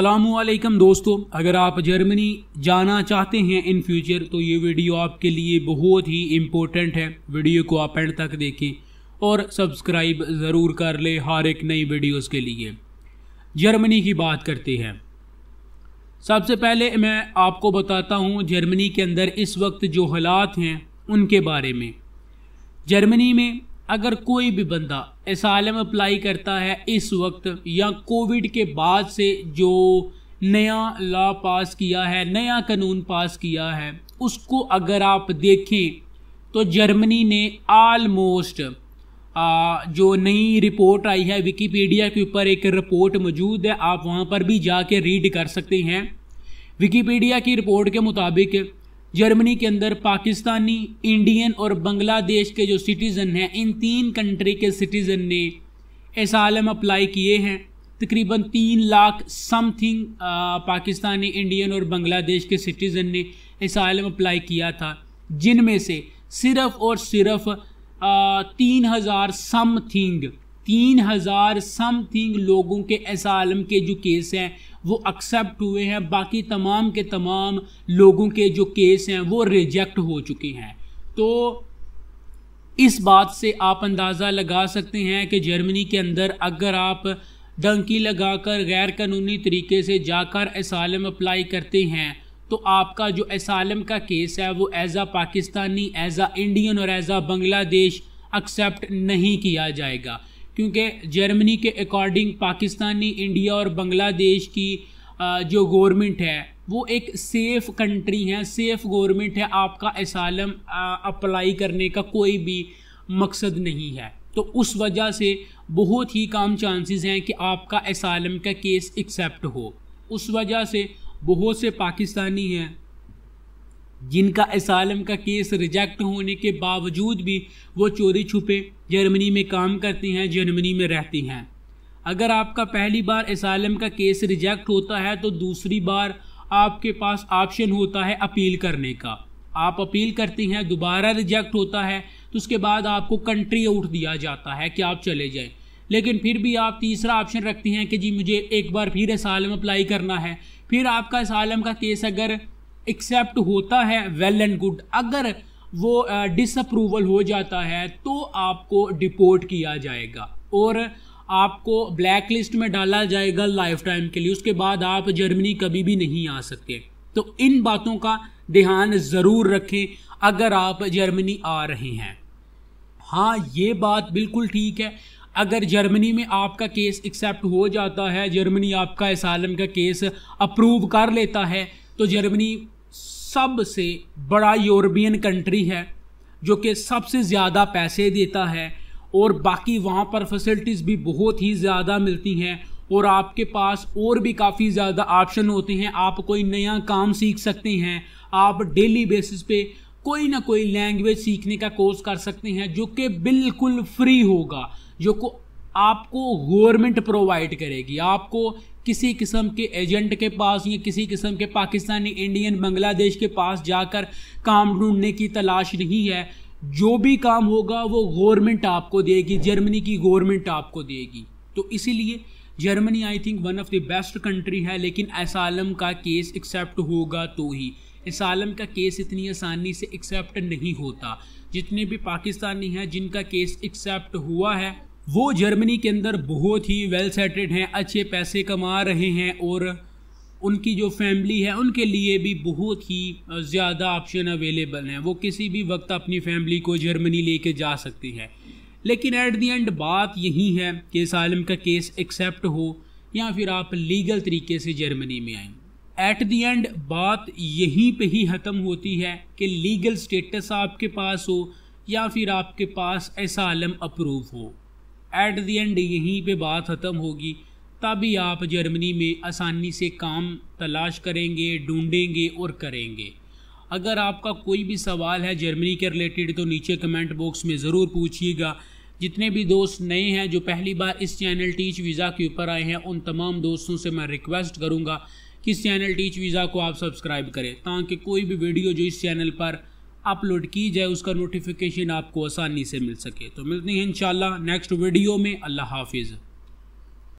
अल्लाम दोस्तों अगर आप जर्मनी जाना चाहते हैं इन फ्यूचर तो ये वीडियो आपके लिए बहुत ही इम्पोर्टेंट है वीडियो को आप एंड तक देखें और सब्सक्राइब ज़रूर कर लें हर एक नई वीडियोस के लिए जर्मनी की बात करते हैं सबसे पहले मैं आपको बताता हूँ जर्मनी के अंदर इस वक्त जो हालात हैं उनके बारे में जर्मनी में अगर कोई भी बंदा एसालम अप्लाई करता है इस वक्त या कोविड के बाद से जो नया लॉ पास किया है नया कानून पास किया है उसको अगर आप देखें तो जर्मनी ने आलमोस्ट जो नई रिपोर्ट आई है विकीपीडिया के ऊपर एक रिपोर्ट मौजूद है आप वहाँ पर भी जाके रीड कर सकते हैं विकीपीडिया की रिपोर्ट के मुताबिक जर्मनी के अंदर पाकिस्तानी इंडियन और बांग्लादेश के जो सिटीज़न हैं इन तीन कंट्री के सिटीज़न ने एसालम अप्लाई किए हैं तकरीबन तीन लाख समथिंग पाकिस्तानी इंडियन और बांग्लादेश के सिटीज़न ने एसाइलम अप्लाई किया था जिनमें से सिर्फ़ और सिर्फ तीन हज़ार समथिंग तीन हज़ार समथिंग लोगों के आलम के जो केस हैं वो एक्सेप्ट हुए हैं बाकी तमाम के तमाम लोगों के जो केस हैं वो रिजेक्ट हो चुके हैं तो इस बात से आप अंदाज़ा लगा सकते हैं कि जर्मनी के अंदर अगर आप डंकी लगाकर गैर कानूनी तरीके से जाकर असालम अप्लाई करते हैं तो आपका जो असालम का केस है वो as a Pakistani as a Indian और एज आ बांग्लादेश एक्सेप्ट नहीं किया जाएगा क्योंकि जर्मनी के अकॉर्डिंग पाकिस्तानी इंडिया और बांग्लादेश की जो गवर्नमेंट है वो एक सेफ़ कंट्री है सेफ़ गवर्नमेंट है आपका एसालम अप्लाई करने का कोई भी मकसद नहीं है तो उस वजह से बहुत ही कम चांसेस हैं कि आपका एसालम का केस एक्सेप्ट हो उस वजह से बहुत से पाकिस्तानी हैं जिनका असालम का केस रिजेक्ट होने के बावजूद भी वो चोरी छुपे जर्मनी में काम करती हैं जर्मनी में रहती हैं अगर आपका पहली बार इसलम का केस रिजेक्ट होता है तो दूसरी बार आपके पास ऑप्शन होता है अपील करने का आप अपील करती हैं दोबारा रिजेक्ट होता है तो उसके बाद आपको कंट्री आउट दिया जाता है कि आप चले जाएं लेकिन फिर भी आप तीसरा ऑप्शन रखती हैं कि जी मुझे एक बार फिर इसम अप्लाई करना है फिर आपका इसम का केस अगर एक्सेप्ट होता है वेल एंड गुड अगर वो डिसअप्रूवल हो जाता है तो आपको डिपोर्ट किया जाएगा और आपको ब्लैक लिस्ट में डाला जाएगा लाइफ टाइम के लिए उसके बाद आप जर्मनी कभी भी नहीं आ सकते तो इन बातों का ध्यान ज़रूर रखें अगर आप जर्मनी आ रहे हैं हाँ ये बात बिल्कुल ठीक है अगर जर्मनी में आपका केस एक्सेप्ट हो जाता है जर्मनी आपका इसम का केस अप्रूव कर लेता है तो जर्मनी सबसे बड़ा यूरोपियन कंट्री है जो कि सबसे ज़्यादा पैसे देता है और बाकी वहाँ पर फैसिलिटीज़ भी बहुत ही ज़्यादा मिलती हैं और आपके पास और भी काफ़ी ज़्यादा ऑप्शन होते हैं आप कोई नया काम सीख सकते हैं आप डेली बेसिस पे कोई ना कोई लैंग्वेज सीखने का कोर्स कर सकते हैं जो कि बिल्कुल फ्री होगा जो को आपको गवर्नमेंट प्रोवाइड करेगी आपको किसी किस्म के एजेंट के पास या किसी किस्म के पाकिस्तानी इंडियन बांग्लादेश के पास जाकर काम ढूंढने की तलाश नहीं है जो भी काम होगा वो गवर्नमेंट आपको देगी जर्मनी की गवर्नमेंट आपको देगी तो इसीलिए Germany I think one of the best country है लेकिन असालम का केस एक्सेप्ट होगा तो ही इसम का केस इतनी आसानी से एक्सेप्ट नहीं होता जितने भी पाकिस्तानी हैं जिनका केस एक्सेप्ट हुआ है वो जर्मनी के अंदर बहुत ही वेल सेटेड हैं अच्छे पैसे कमा रहे हैं और उनकी जो फैमिली है उनके लिए भी बहुत ही ज़्यादा ऑप्शन अवेलेबल हैं वो किसी भी वक्त अपनी फैमिली को जर्मनी लेके जा सकती है लेकिन एट दी एंड बात यही है कि सालम का केस एक्सेप्ट हो या फिर आप लीगल तरीके से जर्मनी में आएँ एट दी एंड बात यहीं पे ही ख़त्म होती है कि लीगल स्टेटस आपके पास हो या फिर आपके पास ऐसा आलम अप्रूव हो एट दी एंड यहीं पे बात ख़त्म होगी तभी आप जर्मनी में आसानी से काम तलाश करेंगे ढूंढेंगे और करेंगे अगर आपका कोई भी सवाल है जर्मनी के रिलेटेड तो नीचे कमेंट बॉक्स में ज़रूर पूछिएगा जितने भी दोस्त नए हैं जो पहली बार इस चैनल टीच वीज़ा के ऊपर आए हैं उन तमाम दोस्तों से मैं रिक्वेस्ट करूँगा कि इस चैनल टीच वीज़ा को आप सब्सक्राइब करें ताकि कोई भी वीडियो जो इस चैनल पर अपलोड की जाए उसका नोटिफिकेशन आपको आसानी से मिल सके तो मिलते हैं इंशाल्लाह नेक्स्ट वीडियो में अल्लाह हाफिज़